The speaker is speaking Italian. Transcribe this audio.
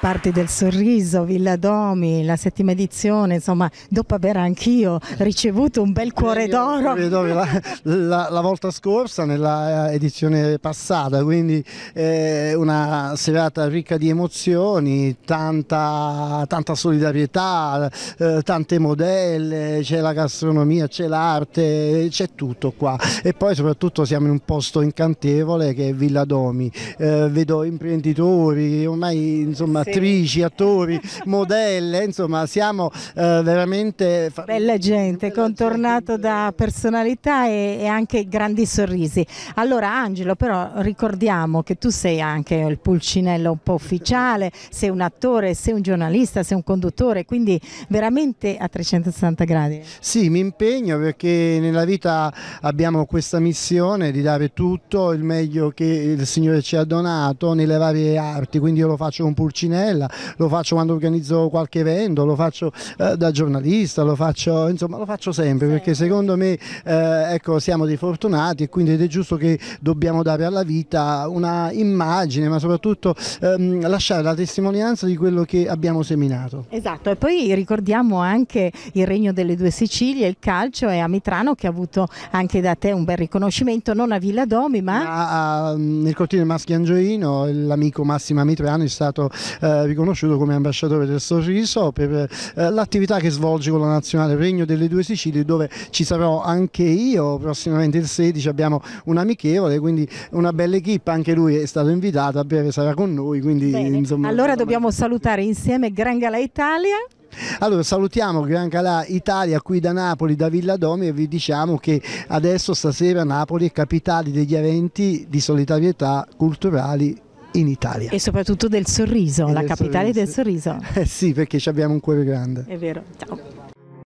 Parti del Sorriso, Villa Domi, la settima edizione, insomma, dopo aver anch'io ricevuto un bel cuore d'oro. La, la, la, volta scorsa, nella eh, edizione passata, quindi eh, una serata ricca di emozioni, tanta, tanta solidarietà, eh, tante modelle, c'è la gastronomia, c'è l'arte, c'è tutto qua. E poi soprattutto siamo in un posto incantevole che è Villa Domi, eh, vedo imprenditori, ormai insomma attrici, attori, modelle, insomma siamo eh, veramente... Bella gente, Bella contornato gente. da personalità e, e, anche grandi sorrisi. Allora Angelo però ricordiamo che tu sei anche il pulcinello un po' ufficiale, sei un attore, sei un giornalista, sei un conduttore, quindi veramente a 360 gradi. Sì, mi impegno perché nella vita abbiamo questa missione di dare tutto il meglio che il Signore ci ha donato nelle varie arti, quindi io lo faccio con pulcinello Spinella, lo faccio quando organizzo qualche evento, lo faccio eh, da giornalista, lo faccio, insomma, lo faccio sempre sì. perché secondo me eh, ecco, siamo dei fortunati e quindi ed è giusto che dobbiamo dare alla vita una immagine ma soprattutto ehm, lasciare la testimonianza di quello che abbiamo seminato. Esatto e poi ricordiamo anche il Regno delle Due Sicilie, il calcio e a Mitrano che ha avuto anche da te un bel riconoscimento non a Villa Domi ma... A, a, ehm, nel cortile Maschi Angioino l'amico Massimo Mitrano è stato eh, eh, riconosciuto come ambasciatore del Sorriso per eh, l'attività che svolge con la Nazionale Regno delle Due Sicilie dove ci sarò anche io prossimamente il 16 abbiamo un amichevole quindi una bella equip anche lui è stato invitato a breve sarà con noi quindi, insomma, allora dobbiamo salutare insieme Gran Gala Italia allora salutiamo Gran Calà Italia qui da Napoli, da Villa Domi e vi diciamo che adesso stasera Napoli è capitale degli eventi di solidarietà culturali in Italia. E soprattutto del sorriso, e la del capitale sorriso. del sorriso. Eh sì, perché abbiamo un cuore grande. È vero. Ciao.